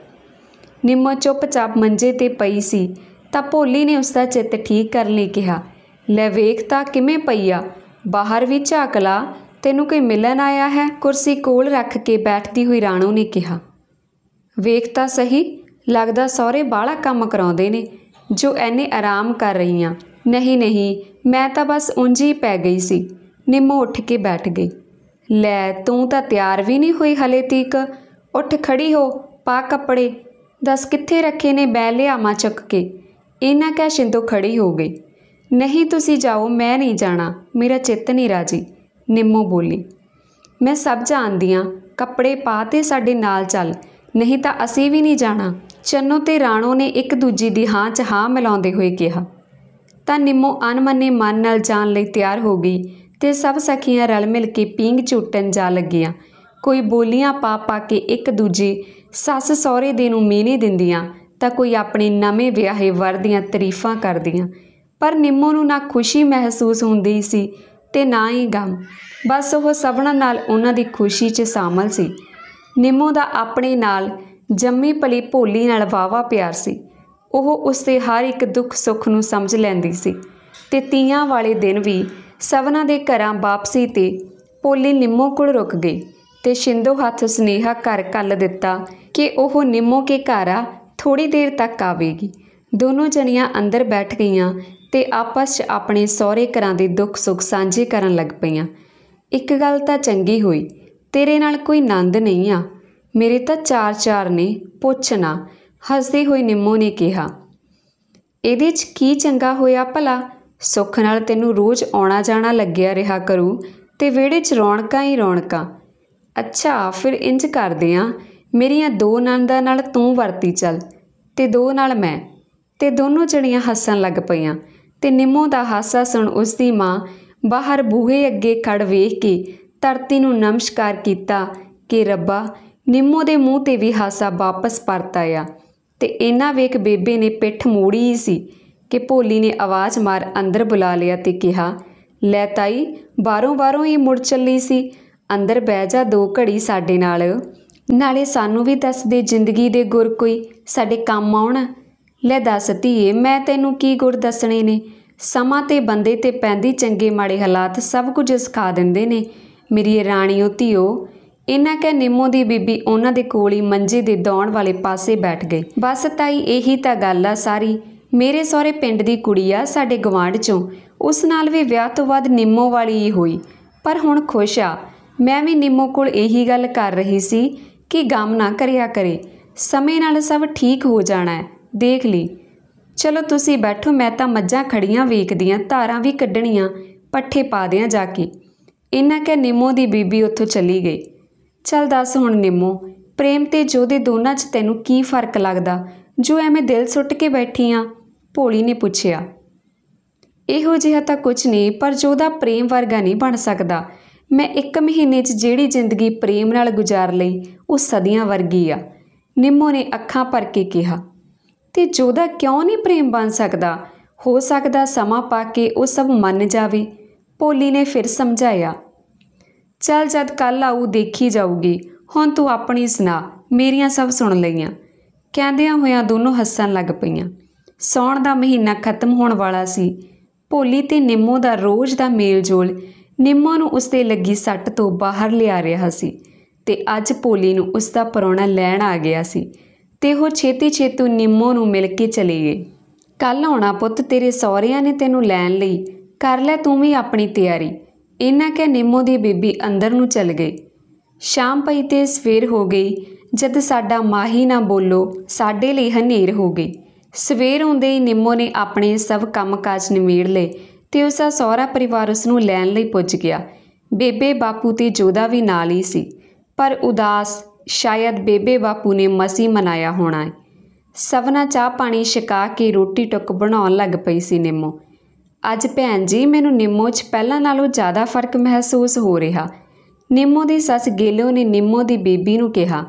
ਨਿੰਮੋ ਚੁੱਪਚਾਪ ਮੰਜੇ ਤੇ ਪਈ ਸੀ ਤਾਂ ਭੋਲੀ ਨੇ ਉਸ ਦਾ ਚਿੱਤ ਠੀਕ ਕਰਨ ਲਈ ਕਿਹਾ ਲੈ ਵੇਖ ਤਾਂ ਕਿਵੇਂ ਪਈਆ ਬਾਹਰ ਵੀ ਝਾਕ ਲਾ ਤੈਨੂੰ ਕੋਈ ਮਿਲਣ ਆਇਆ ਹੈ ਕੁਰਸੀ ਕੋਲ ਰੱਖ ਕੇ ਬੈਠਦੀ ਹੋਈ ਰਾਣੋ ਨੇ ਕਿਹਾ ਵੇਖ ਤਾਂ ਸਹੀ ਲੱਗਦਾ ਸਹੁਰੇ ਬਾਲਾ ਕੰਮ ਕਰਾਉਂਦੇ ਨੇ ਜੋ ਐਨੇ ਆਰਾਮ ਕਰ ਰਹੀਆਂ ਨਹੀਂ ਨਹੀਂ ਮੈਂ ਤਾਂ ਬਸ ਉਂਝ ਹੀ ਪੈ ਗਈ ਸੀ ਨਿੰਮੋ ਉੱਠ ਕੇ ਬੈਠ ਗਈ ਲੈ ਤੂੰ ਤਾਂ ਤਿਆਰ ਵੀ ਨਹੀਂ ਹੋਈ ਹਲੇ ਤੀਕ ਉੱਠ ਖੜੀ ਹੋ ਪਾ ਕੱਪੜੇ ਦੱਸ ਕਿੱਥੇ ਰੱਖੇ ਨੇ ਬੈ ਲਿਆਵਾਂ ਚੱਕ ਕੇ ਇਹਨਾਂ ਕਹਿ ਸ਼ਿੰਦੋ ਖੜੀ ਹੋ ਗਈ ਨਹੀਂ ਤੁਸੀਂ ਜਾਓ ਮੈਂ ਨਹੀਂ ਜਾਣਾ ਮੇਰਾ ਚਿੱਤ ਨਹੀਂ ਰਾਜੀ ਨਿੰਮੋ ਬੋਲੀ ਮੈਂ ਸਭ ਜਾਣਦੀ ਆ ਕੱਪੜੇ ਪਾ ਤੇ ਸਾਡੇ ਨਾਲ ਚੱਲ ਨਹੀਂ ਤਾਂ ਅਸੀਂ ਵੀ ਨਹੀਂ ਜਾਣਾ ਚੰਨੋ ਤੇ ਰਾਣੋ ਨੇ ਇੱਕ ਦੂਜੀ ਦੀ ਹਾਂ 'ਚ ਹਾਂ ਮਿਲਾਉਂਦੇ ਹੋਏ ਕਿਹਾ ਤਾਂ ਨਿੰਮੋ ਅਨਮੰਨੇ ਮਨ ਨਾਲ ਜਾਣ ਲਈ ਤਿਆਰ ਹੋ ਗਈ ਤੇ ਸਭ ਸਖੀਆਂ ਰਲ ਮਿਲ ਕੇ ਪੀਂਗ ਝੂਟਣ ਜਾ ਲੱਗੀਆਂ ਕੋਈ ਬੋਲੀਆਂ ਪਾ ਪਾ ਕੇ ਇੱਕ ਦੂਜੀ ਸੱਸ ਸਹੁਰੇ ਦੇ ਨੂੰ ਮੀਨੇ ਦਿੰਦੀਆਂ ਤਾਂ ਕੋਈ ਆਪਣੇ ਨਵੇਂ ਵਿਆਹੇ ਵਰ ਦੀਆਂ ਤਾਰੀਫਾਂ ਕਰਦੀਆਂ ਪਰ ਨਿੰਮੋ ਨੂੰ ਨਾ ਖੁਸ਼ੀ ਮਹਿਸੂਸ ਹੁੰਦੀ ਸੀ ਤੇ ਨਾ ਹੀ ਗਮ ਬਸ ਉਹ ਸਭਨਾਂ ਨਾਲ ਉਹਨਾਂ ਦੀ ਖੁਸ਼ੀ 'ਚ ਸ਼ਾਮਲ ਸੀ ਨਿੰਮੋ ਦਾ ਆਪਣੇ ਨਾਲ ਜੰਮੀ ਪਲੀ ਭੋਲੀ ਨਾਲ ਵਾਵਾ ਪਿਆਰ ਸੀ ਉਹ ਉਸ ਦੇ ਹਰ ਇੱਕ ਦੁੱਖ ਸੁੱਖ ਨੂੰ ਸਮਝ ਲੈਂਦੀ ਸੀ ਤੇ ਤੀਆਂ ਵਾਲੇ ਦਿਨ ਵੀ ਸਭਨਾਂ ਦੇ ਘਰਾਂ ਵਾਪਸੀ ਤੇ ਪੋਲੀ ਨਿੰਮੋ ਕੋਲ ਰੁਕ ਗਈ ਤੇ ਸ਼ਿੰਦੋ ਹੱਥ ਸਨੇਹਾ ਕਰ ਕੱਲ ਦਿੱਤਾ ਕਿ ਉਹ ਨਿੰਮੋ ਕੇ ਘਰ ਆ ਥੋੜੀ ਦੇਰ ਤੱਕ ਆਵੇਗੀ ਦੋਨੋਂ ਜਣੀਆਂ ਅੰਦਰ ਬੈਠ ਗਈਆਂ ਤੇ ਆਪਸ 'ਚ ਆਪਣੇ ਸਹੁਰੇ ਘਰਾਂ ਦੇ ਦੁੱਖ ਸੁੱਖ ਸਾਂਝੇ ਕਰਨ ਲੱਗ ਪਈਆਂ ਇੱਕ ਗੱਲ ਤਾਂ ਚੰਗੀ ਹੋਈ ਤੇਰੇ ਨਾਲ ਕੋਈ ਨੰਦ ਨਹੀਂ ਆ ਮੇਰੇ ਤਾਂ ਚਾਰ ਚਾਰ ਨੇ ਪੁੱਛਣਾ ਹੱਸਦੀ ਹੋਈ ਨਿੰਮੋ ਨੇ ਕਿਹਾ ਇਹਦੇ 'ਚ ਕੀ ਚੰਗਾ ਹੋਇਆ ਭਲਾ ਸੁੱਖ ਨਾਲ ਤੈਨੂੰ ਰੋਜ਼ ਆਉਣਾ ਜਾਣਾ ਲੱਗਿਆ ਰਿਹਾ ਕਰੂ ਤੇ ਵਿਹੜੇ 'ਚ ਰੌਣਕਾਂ ਹੀ ਰੌਣਕਾਂ ਅੱਛਾ ਫਿਰ ਇੰਜ ਕਰਦੇ ਆ ਮੇਰੀਆਂ ਦੋ ਨੰਦਾਂ ਨਾਲ ਤੂੰ ਵਰਤੀ ਚੱਲ ਤੇ ਦੋ ਨਾਲ ਮੈਂ ਤੇ ਦੋਨੋਂ ਜਣੀਆਂ ਹੱਸਣ ਲੱਗ ਪਈਆਂ ਤੇ ਨਿੰਮੋ ਦਾ ਹਾਸਾ ਸੁਣ ਉਸ ਦੀ ਮਾਂ ਬਾਹਰ ਬੂਹੇ ਅੱਗੇ ਖੜ ਵੇਖ ਕੇ ਧਰਤੀ ਨੂੰ ਨਮਸਕਾਰ ਕੀਤਾ ਕਿ ਰੱਬਾ ਨਿੰਮੋ ਦੇ ਮੂੰਹ ਤੇ ਵੀ ਹਾਸਾ ਵਾਪਸ ਪਰਤਾਇਆ ਤੇ ਇਹਨਾਂ ਵੇਖ ਬੇਬੇ ਨੇ ਪਿੱਠ ਮੋੜੀ ਸੀ ਕਿ ਭੋਲੀ ਨੇ ਆਵਾਜ਼ ਮਾਰ ਅੰਦਰ ਬੁਲਾ ਲਿਆ ਤੇ ਕਿਹਾ ਲੈ ਤਾਈ ਬਾਰੋਂ ਬਾਰੋਂ ਇਹ ਮੁੜ ਚੱਲੀ ਸੀ ਅੰਦਰ ਬਹਿ ਜਾ ਦੋ ਘੜੀ ਸਾਡੇ ਨਾਲ ਨਾਲੇ ਸਾਨੂੰ ਵੀ ਦੱਸ ਦੇ ਜ਼ਿੰਦਗੀ ਦੇ ਗੁਰ ਕੋਈ ਸਾਡੇ ਕੰਮ ਆਉਣ ਲੈ ਦੱਸ ਧੀਏ ਮੈਂ ਤੈਨੂੰ ਕੀ ਗੁਰ ਦੱਸਣੇ ਨੇ ਸਮਾਂ ਤੇ ਬੰਦੇ ਤੇ ਪੈਂਦੀ ਚੰਗੇ ਮਾੜੇ ਹਾਲਾਤ ਸਭ ਕੁਝ ਸਿਖਾ ਦਿੰਦੇ ਨੇ ਮੇਰੀ ਉਹ ਧੀਓ ਇਹਨਾਂ ਕਹਿ ਨਿੰਮੋ ਦੀ ਬੀਬੀ ਉਹਨਾਂ ਦੇ ਕੋਲ ਹੀ ਮੰਜੇ ਦੇ ਦੌਣ ਵਾਲੇ ਪਾਸੇ ਬੈਠ ਗਈ ਬਸ ਤਾਈ ਇਹੀ ਤਾਂ ਗੱਲ ਆ ਸਾਰੀ ਮੇਰੇ ਸਹੁਰੇ ਪਿੰਡ ਦੀ ਕੁੜੀ ਆ ਸਾਡੇ ਗਵਾਂਢ ਚੋਂ ਉਸ ਨਾਲ ਵੀ ਵਿਆਹ ਤੋਂ ਬਾਅਦ ਨਿੰਮੋ ਵਾਲੀ ਹੀ ਹੋਈ ਪਰ ਹੁਣ ਖੁਸ਼ ਆ ਮੈਂ ਵੀ ਨਿੰਮੋ ਕੋਲ ਇਹੀ ਗੱਲ ਕਰ ਰਹੀ ਸੀ ਕਿ ਗਮ ਨਾ ਕਰਿਆ ਕਰੇ ਸਮੇਂ ਨਾਲ ਸਭ ਠੀਕ ਹੋ ਜਾਣਾ ਹੈ ਦੇਖ ਲਈ ਚਲੋ ਤੁਸੀਂ ਬੈਠੋ ਮੈਂ ਤਾਂ ਮੱਝਾਂ ਖੜੀਆਂ ਵੇਖਦੀਆਂ ਧਾਰਾਂ ਵੀ ਕੱਢਣੀਆਂ ਪੱਠੇ ਪਾ ਦਿਆਂ ਜਾ ਕੇ ਇਹਨਾਂ ਕਹਿ ਨਿੰਮੋ ਦੀ ਬੀਬੀ ਉੱਥੋਂ ਚਲੀ ਗਈ ਚਲ ਦੱਸ ਹੁਣ ਨਿੰਮੋ ਪ੍ਰੇਮ ਤੇ ਜੋਦੇ ਦੋਨਾਂ 'ਚ ਤੈਨੂੰ ਕੀ ਫਰਕ ਲੱਗਦਾ ਜੋ ਐਵੇਂ ਦਿਲ ਸੁੱਟ ਕੇ ਬੈਠੀ ਆ ਭੋਲੀ ਨੇ ਪੁੱਛਿਆ ਇਹੋ ਜਿਹਾ ਤਾਂ ਕੁਝ ਨਹੀਂ ਪਰ ਜੋ ਦਾ ਪ੍ਰੇਮ ਵਰਗਾ ਨਹੀਂ ਬਣ ਸਕਦਾ ਮੈਂ ਇੱਕ ਮਹੀਨੇ 'ਚ ਜਿਹੜੀ ਜ਼ਿੰਦਗੀ ਪ੍ਰੇਮ ਨਾਲ ਗੁਜ਼ਾਰ ਲਈ ਉਹ ਸਦੀਆਂ ਵਰਗੀ ਆ ਨਿੰਮੋ ਨੇ ਅੱਖਾਂ ਭਰ ਕੇ ਕਿਹਾ ਤੇ ਜੋਦਾ ਕਿਉਂ ਨਹੀਂ ਪ੍ਰੇਮ ਬਣ ਸਕਦਾ ਹੋ ਸਕਦਾ ਸਮਾਂ ਪਾ ਕੇ ਉਹ ਸਭ ਮੰਨ ਜਾਵੇ ਪੋਲੀ ਨੇ ਫਿਰ ਸਮਝਾਇਆ ਚੱਲ ਜਦ ਕੱਲ ਆਉ ਦੇਖੀ ਜਾਊਗੀ ਹੁਣ ਤੂੰ ਆਪਣੀ ਸੁਣਾ ਮੇਰੀਆਂ ਸਭ ਸੁਣ ਲਈਆਂ ਕਹਿੰਦਿਆਂ ਹੋਇਆਂ ਦੋਨੋਂ ਹੱਸਣ ਲੱਗ ਪਈਆਂ ਸੌਣ ਦਾ ਮਹੀਨਾ ਖਤਮ ਹੋਣ ਵਾਲਾ ਸੀ ਭੋਲੀ ਤੇ ਨਿੰਮੋ ਦਾ ਰੋਜ਼ ਦਾ ਮੇਲਜੋਲ ਨਿੰਮੋ ਨੂੰ ਉਸਤੇ ਲੱਗੀ ਸੱਟ ਤੋਂ ਬਾਹਰ ਲਿਆ ਰਿਹਾ ਸੀ ਤੇ ਅੱਜ ਭੋਲੀ ਨੂੰ ਉਸ ਦਾ ਪਰੋਣਾ ਲੈਣ ਆ ਗਿਆ ਸੀ ਤੇ ਉਹ ਛੇਤੀ ਛੇਤੂ ਨਿੰਮੋ ਨੂੰ ਮਿਲ ਕੇ ਚਲੇ ਗਏ ਕੱਲ ਆਉਣਾ ਪੁੱਤ ਤੇਰੇ ਸਹੁਰਿਆਂ ਨੇ ਤੈਨੂੰ ਲੈਣ ਲਈ ਕਰ ਲੈ ਤੂੰ ਵੀ ਆਪਣੀ ਤਿਆਰੀ ਇਹਨਾਂ ਕਹਿ ਨਿੰਮੋ ਦੀ ਬੀਬੀ ਅੰਦਰ ਨੂੰ ਚਲ ਗਈ ਸ਼ਾਮ ਪਈ ਤੇ ਸਵੇਰ ਹੋ ਗਈ ਜਦ ਸਾਡਾ ਮਾਹੀ ਨਾ ਬੋਲੋ ਸਾਡੇ ਲਈ ਹਨੇਰ ਹੋ ਗਈ ਸਵੇਰ ਹੁੰਦੇ ਹੀ ਨਿੰਮੋ ਨੇ ਆਪਣੇ ਸਭ ਕੰਮਕਾਜ ਨਿਮੇੜ ਲਏ ਤੇ ਉਸਾ ਸਹੁਰਾ ਪਰਿਵਾਰ ਉਸ ਨੂੰ ਲੈਣ ਲਈ ਪੁੱਜ ਗਿਆ ਬੇਬੇ ਬਾਪੂ ਤੇ ਜੋਦਾ ਵੀ ਨਾਲ ਹੀ ਸੀ ਪਰ ਉਦਾਸ ਸ਼ਾਇਦ ਬੇਬੇ ਬਾਪੂ ਨੇ ਮਸੀ ਮਨਾਇਆ ਹੋਣਾ ਹੈ ਸਵਨਾ ਚਾਹ ਪਾਣੀ ਛਕਾ ਕੇ ਰੋਟੀ ਟੁੱਕ ਬਣਾਉਣ ਲੱਗ ਪਈ ਸੀ ਨਿੰਮੋ ਅੱਜ ਭੈਣ ਜੀ ਮੈਨੂੰ ਨਿੰਮੋ 'ਚ ਪਹਿਲਾਂ ਨਾਲੋਂ ਜ਼ਿਆਦਾ ਫਰਕ ਮਹਿਸੂਸ ਹੋ ਰਿਹਾ ਨਿੰਮੋ ਦੀ ਸੱਸ ਗੇਲੋ ਨੇ ਨਿੰਮੋ ਦੀ ਬੇਬੀ ਨੂੰ ਕਿਹਾ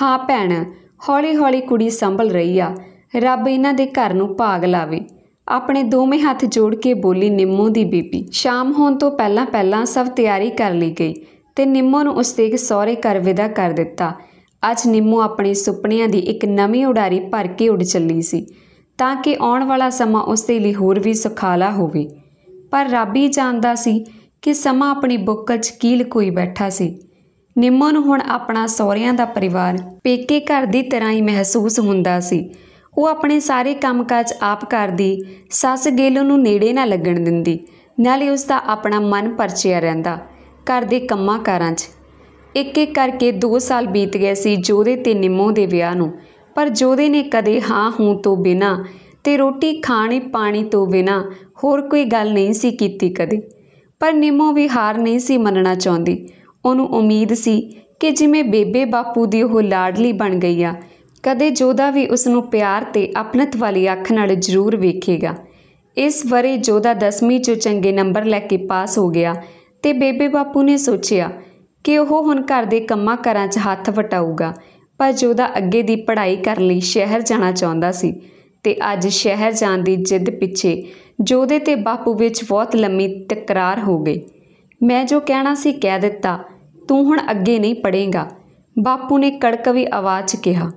ਹਾਂ ਭੈਣ ਹੌਲੀ-ਹੌਲੀ ਕੁੜੀ ਸੰਭਲ ਰਹੀ ਆ ਰੱਬ ਇਹਨਾਂ ਦੇ ਘਰ ਨੂੰ ਭਾਗ ਲਾਵੇ ਆਪਣੇ ਦੋਵੇਂ ਹੱਥ ਜੋੜ ਕੇ ਬੋਲੀ ਨਿੰਮੋ ਦੀ ਬੀਬੀ ਸ਼ਾਮ ਹੋਣ ਤੋਂ ਪਹਿਲਾਂ ਪਹਿਲਾਂ ਸਭ ਤਿਆਰੀ ਕਰ ਲਈ ਗਈ ਤੇ ਨਿੰਮੋ ਨੂੰ ਉਸਦੇ ਸਹੁਰੇ ਘਰ ਵਿਦਾ ਕਰ ਦਿੱਤਾ ਅੱਜ ਨਿੰਮੋ ਆਪਣੇ ਸੁਪਨਿਆਂ ਦੀ ਇੱਕ ਨਵੀਂ ਉਡਾਰੀ ਭਰ ਕੇ ਉੱਡ ਚੱਲੀ ਸੀ ਤਾਂ ਕਿ ਆਉਣ ਵਾਲਾ ਸਮਾਂ ਉਸਦੇ ਲਈ ਹੋਰ ਵੀ ਸੁਖਾਲਾ ਹੋਵੇ ਪਰ ਰਾਬੀ ਜਾਣਦਾ ਸੀ ਕਿ ਸਮਾਂ ਆਪਣੀ ਬੁੱਕਲ 'ਚ ਕੀਲ ਕੋਈ ਬੈਠਾ ਸੀ ਨਿੰਮੋ ਨੂੰ ਹੁਣ ਆਪਣਾ ਸਹੁਰਿਆਂ ਦਾ ਪਰਿਵਾਰ ਪੇਕੇ ਘਰ ਦੀ ਤਰ੍ਹਾਂ ਹੀ ਮਹਿਸੂਸ ਹੁੰਦਾ ਸੀ ਉਹ ਆਪਣੇ ਸਾਰੇ ਕੰਮਕਾਜ ਆਪ ਕਰਦੀ ਸੱਸ ਗੇਲੋ ਨੂੰ ਨੇੜੇ ਨਾ ਲੱਗਣ ਦਿੰਦੀ ਨਾਲੇ ਉਸ ਦਾ ਆਪਣਾ ਮਨ ਪਰਚਿਆ ਰਹਿੰਦਾ ਘਰ ਦੇ ਕੰਮਾਂ ਕਾਰਾਂ 'ਚ ਇੱਕ ਇੱਕ ਕਰਕੇ 2 ਸਾਲ ਬੀਤ ਗਏ ਸੀ ਜੋਦੇ ਤੇ ਨਿੰਮੋ ਦੇ ਵਿਆਹ ਨੂੰ ਪਰ ਜੋਦੇ ਨੇ ਕਦੇ ਹਾਂ ਹੂੰ ਤੋਂ ਬਿਨਾ ਤੇ ਰੋਟੀ ਖਾਣੇ ਪਾਣੀ ਤੋਂ ਬਿਨਾ ਹੋਰ ਕੋਈ ਗੱਲ ਨਹੀਂ ਸੀ ਕੀਤੀ ਕਦੇ ਪਰ ਨਿੰਮੋ ਵੀ ਹਾਰ ਨਹੀਂ ਸੀ ਮੰਨਣਾ ਚਾਹੁੰਦੀ ਉਹਨੂੰ ਉਮੀਦ ਸੀ ਕਿ ਜਿਵੇਂ ਬੇਬੇ ਬਾਪੂ ਦੀ ਉਹ ਲਾਡਲੀ ਬਣ ਗਈ ਆ ਕਦੇ ਜੋਦਾ ਵੀ ਉਸ ਨੂੰ ਪਿਆਰ ਤੇ ਆਪਣਤ ਵਾਲੀ ਅੱਖ ਨਾਲ ਜ਼ਰੂਰ ਵੇਖੇਗਾ ਇਸ ਵਾਰੇ ਜੋਦਾ 10ਵੀਂ 'ਚ ਚੰਗੇ ਨੰਬਰ ਲੈ ਕੇ ਪਾਸ ਹੋ ਗਿਆ ਤੇ ਬੇਬੇ ਬਾਪੂ ਨੇ ਸੋਚਿਆ ਕਿ ਉਹ ਹੁਣ ਘਰ ਦੇ ਕੰਮਾਂ ਕਰਾਂ 'ਚ ਹੱਥ ਵਟਾਊਗਾ ਪਰ ਜੋਦਾ ਅੱਗੇ ਦੀ ਪੜ੍ਹਾਈ ਕਰਨ ਲਈ ਸ਼ਹਿਰ ਜਾਣਾ ਚਾਹੁੰਦਾ ਸੀ ਤੇ ਅੱਜ ਸ਼ਹਿਰ ਜਾਣ ਦੀ ਜਿੱਦ ਪਿੱਛੇ ਜੋਦੇ ਤੇ ਬਾਪੂ ਵਿੱਚ ਬਹੁਤ ਲੰਮੀ ਤਕਰਾਰ ਹੋ ਗਈ ਮੈਂ ਜੋ ਕਹਿਣਾ ਸੀ ਕਹਿ ਦਿੱਤਾ ਤੂੰ ਹੁਣ ਅੱਗੇ ਨਹੀਂ ਪੜੇਗਾ ਬਾਪੂ ਨੇ ਕੜਕਵੀ ਆਵਾਜ਼ 'ਚ ਕਿਹਾ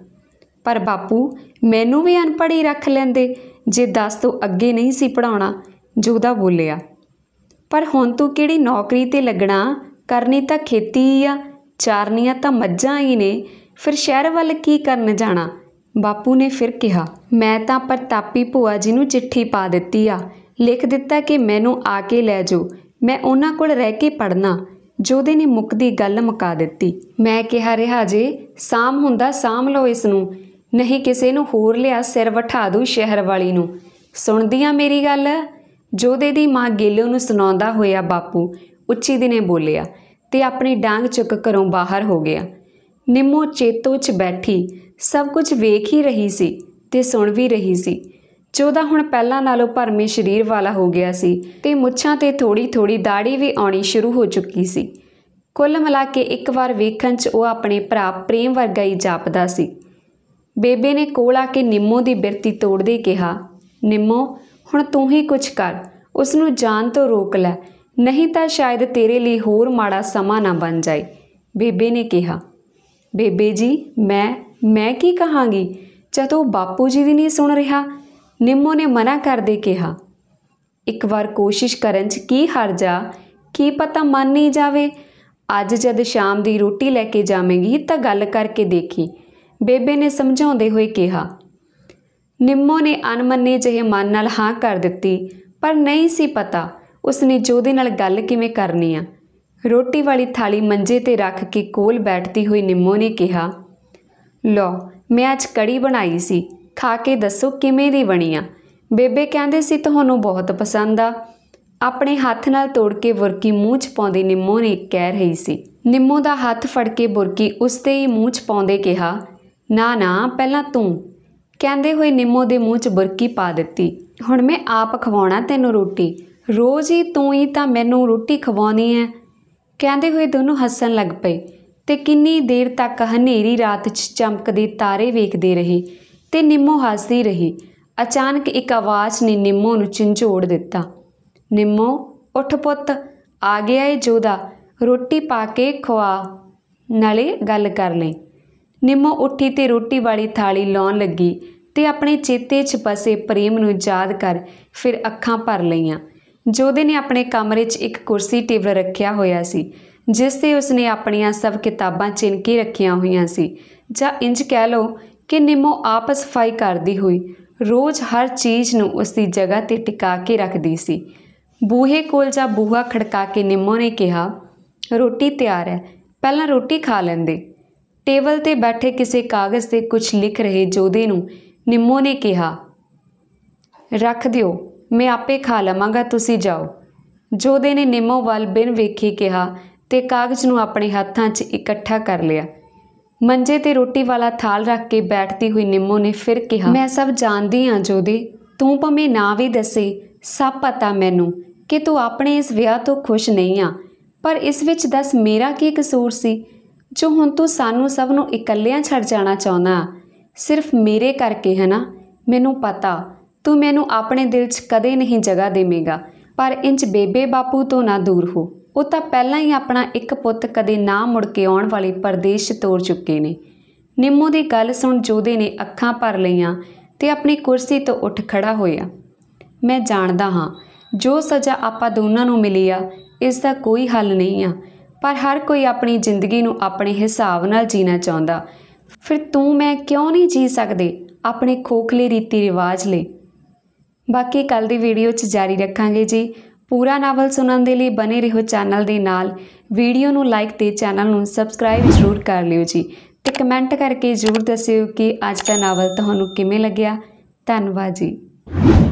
ਪਰ ਬਾਪੂ ਮੈਨੂੰ ਵੀ ਅਨਪੜ੍ਹੀ ਰੱਖ ਲੈਂਦੇ ਜੇ ਦੱਸ ਤੋਂ ਅੱਗੇ ਨਹੀਂ ਸੀ ਪੜਾਉਣਾ ਜੋਦਾ ਬੋਲਿਆ ਪਰ ਹੁਣ ਤੂੰ ਕਿਹੜੀ ਨੌਕਰੀ ਤੇ ਲੱਗਣਾ ਕਰਨੀ ਤਾਂ ਖੇਤੀ ਆ ਚਾਰਨੀਆਂ ਤਾਂ ਮੱਝਾਂ ਹੀ ਨੇ ਫਿਰ ਸ਼ਹਿਰ ਵੱਲ ਕੀ ਕਰਨ ਜਾਣਾ ਬਾਪੂ ਨੇ ਫਿਰ ਕਿਹਾ ਮੈਂ ਤਾਂ ਪ੍ਰਤਾਪੀ ਭੂਆ ਜੀ ਨੂੰ ਚਿੱਠੀ ਪਾ ਦਿੱਤੀ ਆ ਲਿਖ ਦਿੱਤਾ ਕਿ ਮੈਨੂੰ ਆ ਕੇ ਲੈ ਜਾਓ ਮੈਂ ਉਹਨਾਂ ਕੋਲ ਰਹਿ ਕੇ ਪੜਨਾ ਜੋਦੇ ਨੇ ਮੁੱਕਦੀ ਗੱਲ ਮੁਕਾ ਦਿੱਤੀ ਮੈਂ ਕਿਹਾ ਰਿਹਾ ਜੇ ਸਾਮ ਹੁੰਦਾ ਸਾਮ ਲਓ ਇਸ ਨੂੰ ਨਹੀਂ ਕਿਸੇ ਨੂੰ ਹੋਰ ਲਿਆ ਸਿਰ ਵਠਾ ਦੂ ਸ਼ਹਿਰ ਵਾਲੀ ਨੂੰ ਸੁਣਦੀਆਂ ਮੇਰੀ ਗੱਲ ਜੋਦੇ ਦੀ ਮਾਂ ਗੇਲੋ ਨੂੰ ਸੁਣਾਉਂਦਾ ਹੋਇਆ ਬਾਪੂ ਉੱਚੀ ਦਿਨੇ ਬੋਲਿਆ ਤੇ ਆਪਣੀ ਡਾਂਗ ਚੁੱਕ ਘਰੋਂ ਬਾਹਰ ਹੋ ਗਿਆ ਨਿੰਮੋ ਚੇਤੋ 'ਚ ਬੈਠੀ ਸਭ ਕੁਝ ਵੇਖ ਹੀ ਰਹੀ ਸੀ ਤੇ ਸੁਣ ਵੀ ਰਹੀ ਸੀ ਜੋਦਾ ਹੁਣ ਪਹਿਲਾਂ ਨਾਲੋਂ ਭਰਮੇ ਸਰੀਰ ਵਾਲਾ ਹੋ ਗਿਆ ਸੀ ਤੇ ਮੁੱਛਾਂ ਤੇ ਥੋੜੀ ਥੋੜੀ ਦਾੜੀ ਵੀ ਆਉਣੀ ਸ਼ੁਰੂ ਹੋ ਚੁੱਕੀ ਸੀ ਕੁੱਲ ਮਿਲਾ ਕੇ ਇੱਕ ਵਾਰ ਵੇਖਣ 'ਚ ਉਹ ਆਪਣੇ ਭਰਾ ਪ੍ਰੇਮ ਵਰਗਾ ਹੀ ਜਾਪਦਾ ਸੀ ਬੇਬੇ ਨੇ ਕੋਲ ਆ ਕੇ ਨਿੰਮੋ ਦੀ ਬਿਰਤੀ ਤੋੜਦੇ ਕਿਹਾ ਨਿੰਮੋ ਹੁਣ ਤੂੰ ਹੀ ਕੁਝ ਕਰ ਉਸ ਨੂੰ ਜਾਣ ਤੋਂ ਰੋਕ ਲੈ ਨਹੀਂ ਤਾਂ ਸ਼ਾਇਦ ਤੇਰੇ ਲਈ ਹੋਰ ਮਾੜਾ ਸਮਾਂ ਨਾ ਬਣ ਜਾਏ ਬੇਬੇ ਨੇ ਕਿਹਾ ਬੇਬੇ ਜੀ ਮੈਂ ਮੈਂ ਕੀ ਕਹਾਂਗੀ ਜਦੋਂ ਬਾਪੂ ਜੀ ਵੀ ਨਹੀਂ ਸੁਣ ਰਿਹਾ ਨਿੰਮੋ ਨੇ ਮਨਾ ਕਰਦੇ ਕਿਹਾ ਇੱਕ ਵਾਰ ਕੋਸ਼ਿਸ਼ ਕਰਨ 'ਚ ਕੀ ਜਾ ਕੀ ਪਤਾ ਮੰਨ ਨਹੀਂ ਜਾਵੇ ਅੱਜ ਜਦ ਸ਼ਾਮ ਦੀ ਰੋਟੀ ਲੈ ਕੇ ਜਾਵੇਂਗੀ ਤਾਂ ਗੱਲ ਕਰਕੇ ਦੇਖੀ ਬੇਬੇ ਨੇ ਸਮਝਾਉਂਦੇ ਹੋਏ ਕਿਹਾ ਨਿੰਮੋ ਨੇ ਅਨਮੰਨੇ ਜਿਹੇ ਮਨ ਨਾਲ ਹਾਂ ਕਰ ਦਿੱਤੀ ਪਰ ਨਹੀਂ ਸੀ ਪਤਾ ਉਸਨੇ ਜੋਦੇ ਨਾਲ ਗੱਲ ਕਿਵੇਂ ਕਰਨੀ ਆ ਰੋਟੀ ਵਾਲੀ ਥਾਲੀ ਮੰਜੇ ਤੇ ਰੱਖ ਕੇ ਕੋਲ ਬੈਠਦੀ ਹੋਈ ਨਿੰਮੋ ਨੇ ਕਿਹਾ ਲੋ ਮੈਂ ਅੱਜ ਕੜੀ ਬਣਾਈ ਸੀ ਖਾ ਕੇ ਦੱਸੋ ਕਿਵੇਂ ਦੀ ਬਣੀ ਆ ਬੇਬੇ ਕਹਿੰਦੇ ਸੀ ਤੁਹਾਨੂੰ ਬਹੁਤ ਪਸੰਦ ਆ ਆਪਣੇ ਹੱਥ ਨਾਲ ਤੋੜ ਕੇ ਬੁਰਕੀ ਮੂੰਹ 'ਚ ਪਾਉਂਦੀ ਨਿੰਮੋ ਨੇ ਕਹਿ ਰਹੀ ਸੀ ਨਿੰਮੋ ਦਾ ਹੱਥ ਫੜ ਕੇ ਬੁਰਕੀ ਉਸਤੇ ਹੀ ਮੂੰਹ 'ਚ ਪਾਉਂਦੇ ਕਿਹਾ ਨਾ ਨਾ ਪਹਿਲਾਂ ਤੂੰ ਕਹਿੰਦੇ ਹੋਏ ਨਿੰਮੋ ਦੇ ਮੂੰਹ 'ਚ ਬਰਕੀ ਪਾ ਦਿੱਤੀ ਹੁਣ ਮੈਂ ਆਪ ਖਵਾਉਣਾ ਤੈਨੂੰ ਰੋਟੀ ਰੋਜ਼ ਹੀ ਤੂੰ ਹੀ ਤਾਂ ਮੈਨੂੰ ਰੋਟੀ ਖਵਾਉਣੀ ਹੈ ਕਹਿੰਦੇ ਹੋਏ ਦੋਨੋਂ ਹੱਸਣ ਲੱਗ ਪਏ ਤੇ ਕਿੰਨੀ ਦੇਰ ਤੱਕ ਹਨੇਰੀ ਰਾਤ 'ਚ ਚਮਕਦੇ ਤਾਰੇ ਵੇਖਦੇ ਰਹੇ ਤੇ ਨਿੰਮੋ ਹੱਸਦੀ ਰਹੀ ਅਚਾਨਕ ਇੱਕ ਆਵਾਜ਼ ਨੇ ਨਿੰਮੋ ਨੂੰ ਚਿੰਝੋੜ ਦਿੱਤਾ ਨਿੰਮੋ ਉੱਠ ਪੁੱਤ ਆ ਗਿਆ ਏ ਜੋਦਾ ਰੋਟੀ ਪਾ ਕੇ ਖਵਾ ਨਾਲੇ ਗੱਲ ਕਰ ਲੈ ਨਿੰਮੋ ਉੱਠੀ ਤੇ ਰੋਟੀ ਵਾਲੀ ਥਾਲੀ ਲਾਉਣ ਲੱਗੀ ਤੇ ਆਪਣੇ ਚੇਤੇ 'ਚ ਪਸੇ ਪ੍ਰੇਮ ਨੂੰ ਯਾਦ ਕਰ ਫਿਰ ਅੱਖਾਂ ਭਰ ਲਈਆਂ ਜੋਦੇ ਨੇ ਆਪਣੇ ਕਮਰੇ 'ਚ ਇੱਕ ਕੁਰਸੀ ਟੇਬਲ ਰੱਖਿਆ ਹੋਇਆ ਸੀ ਜਿਸ ਤੇ ਉਸਨੇ ਆਪਣੀਆਂ ਸਭ ਕਿਤਾਬਾਂ ਚਿਣ ਰੱਖੀਆਂ ਹੋਈਆਂ ਸੀ ਜਾਂ ਇੰਜ ਕਹਿ ਲਓ ਕਿ ਨਿੰਮੋ ਆਪ ਸਫਾਈ ਕਰਦੀ ਹੋਈ ਰੋਜ਼ ਹਰ ਚੀਜ਼ ਨੂੰ ਉਸਦੀ ਜਗ੍ਹਾ ਤੇ ਟਿਕਾ ਕੇ ਰੱਖਦੀ ਸੀ ਬੂਹੇ ਕੋਲ ਜਾਂ ਬੂਹਾ ਖੜਕਾ ਕੇ ਨਿੰਮੋ ਨੇ ਕਿਹਾ ਰੋਟੀ ਤਿਆਰ ਹੈ ਪਹਿਲਾਂ ਰੋਟੀ ਖਾ ਲੈਂਦੇ ਟੇਬਲ ਤੇ ਬੈਠੇ ਕਿਸੇ ਕਾਗਜ਼ ਤੇ ਕੁਝ ਲਿਖ ਰਹੇ ਜੋਦੇ ਨੂੰ ਨਿੰਮੋ ਨੇ ਕਿਹਾ ਰੱਖ ਦਿਓ ਮੈਂ ਆਪੇ ਖਾ ਲਵਾਂਗਾ ਤੁਸੀਂ ਜਾਓ ਜੋਦੇ ਨੇ ਨਿੰਮੋ ਵੱਲ ਬਿਨ ਵੇਖੇ ਕਿਹਾ ਤੇ ਕਾਗਜ਼ ਨੂੰ ਆਪਣੇ ਹੱਥਾਂ 'ਚ ਇਕੱਠਾ ਕਰ ਲਿਆ ਮੰਜੇ ਤੇ ਰੋਟੀ ਵਾਲਾ ਥਾਲ ਰੱਖ ਕੇ ਬੈਠਦੀ ਹੋਈ ਨਿੰਮੋ ਨੇ ਫਿਰ ਕਿਹਾ ਮੈਂ ਸਭ ਜਾਣਦੀ ਹਾਂ ਜੋਦੇ ਤੂੰ ਭਵੇਂ ਨਾ ਵੀ ਦੱਸੇ ਸਭ ਪਤਾ ਮੈਨੂੰ ਕਿ ਤੂੰ ਆਪਣੇ ਇਸ ਵਿਆਹ ਤੋਂ ਖੁਸ਼ ਨਹੀਂ ਆ ਪਰ ਇਸ ਵਿੱਚ ਦੱਸ ਮੇਰਾ ਕੀ ਕਸੂਰ ਸੀ ਜੋ ਹੁਣ ਤੂੰ ਸਾਨੂੰ ਸਭ ਨੂੰ ਇਕੱਲਿਆਂ ਛੱਡ ਜਾਣਾ ਚਾਹੁੰਦਾ ਸਿਰਫ ਮੇਰੇ ਕਰਕੇ ਹੈ ਨਾ ਮੈਨੂੰ ਪਤਾ ਤੂੰ ਮੈਨੂੰ ਆਪਣੇ ਦਿਲ 'ਚ ਕਦੇ ਨਹੀਂ ਜਗ੍ਹਾ ਦੇਵੇਂਗਾ ਪਰ ਇੰਜ ਬੇਬੇ ਬਾਪੂ ਤੋਂ ਨਾ ਦੂਰ ਹੋ ਉਹ ਤਾਂ ਪਹਿਲਾਂ ਹੀ ਆਪਣਾ ਇੱਕ ਪੁੱਤ ਕਦੇ ਨਾ ਮੁੜ ਕੇ ਆਉਣ ਵਾਲੇ ਪਰਦੇਸ਼ ਤੋੜ ਚੁੱਕੇ ਨੇ ਨਿੰਮੋ ਦੀ ਗੱਲ ਸੁਣ ਜੋਦੇ ਨੇ ਅੱਖਾਂ ਭਰ ਲਈਆਂ ਤੇ ਆਪਣੀ ਕੁਰਸੀ ਤੋਂ ਉੱਠ ਖੜਾ ਹੋਇਆ ਮੈਂ ਜਾਣਦਾ ਹਾਂ ਜੋ ਸਜ਼ਾ ਆਪਾਂ ਦੋਨਾਂ ਨੂੰ ਮਿਲੀ ਆ ਇਸ ਦਾ ਕੋਈ ਹੱਲ ਨਹੀਂ ਆ ਪਰ ਹਰ ਕੋਈ ਆਪਣੀ ਜ਼ਿੰਦਗੀ ਨੂੰ ਆਪਣੇ ਹਿਸਾਬ ਨਾਲ ਜੀਣਾ ਚਾਹੁੰਦਾ ਫਿਰ ਤੂੰ ਮੈਂ ਕਿਉਂ ਨਹੀਂ ਜੀ ਸਕਦੇ ਆਪਣੇ ਖੋਖਲੇ ਰੀਤੀ ਰਿਵਾਜ ਲਈ ਬਾਕੀ ਕੱਲ ਦੀ ਵੀਡੀਓ 'ਚ ਜਾਰੀ ਰੱਖਾਂਗੇ ਜੀ ਪੂਰਾ ਨਾਵਲ ਸੁਣਨ ਦੇ ਲਈ ਬਨੇ ਰਹੋ ਚੈਨਲ ਦੇ ਨਾਲ ਵੀਡੀਓ ਨੂੰ ਲਾਈਕ ਤੇ ਚੈਨਲ ਨੂੰ ਸਬਸਕ੍ਰਾਈਬ ਜ਼ਰੂਰ ਕਰ ਲਿਓ ਜੀ ਤੇ ਕਮੈਂਟ ਕਰਕੇ ਜ਼ਰੂਰ ਦੱਸਿਓ ਕਿ ਅੱਜ ਦਾ ਨਾਵਲ ਤੁਹਾਨੂੰ ਕਿਵੇਂ ਲੱਗਿਆ ਧੰਨਵਾਦ ਜੀ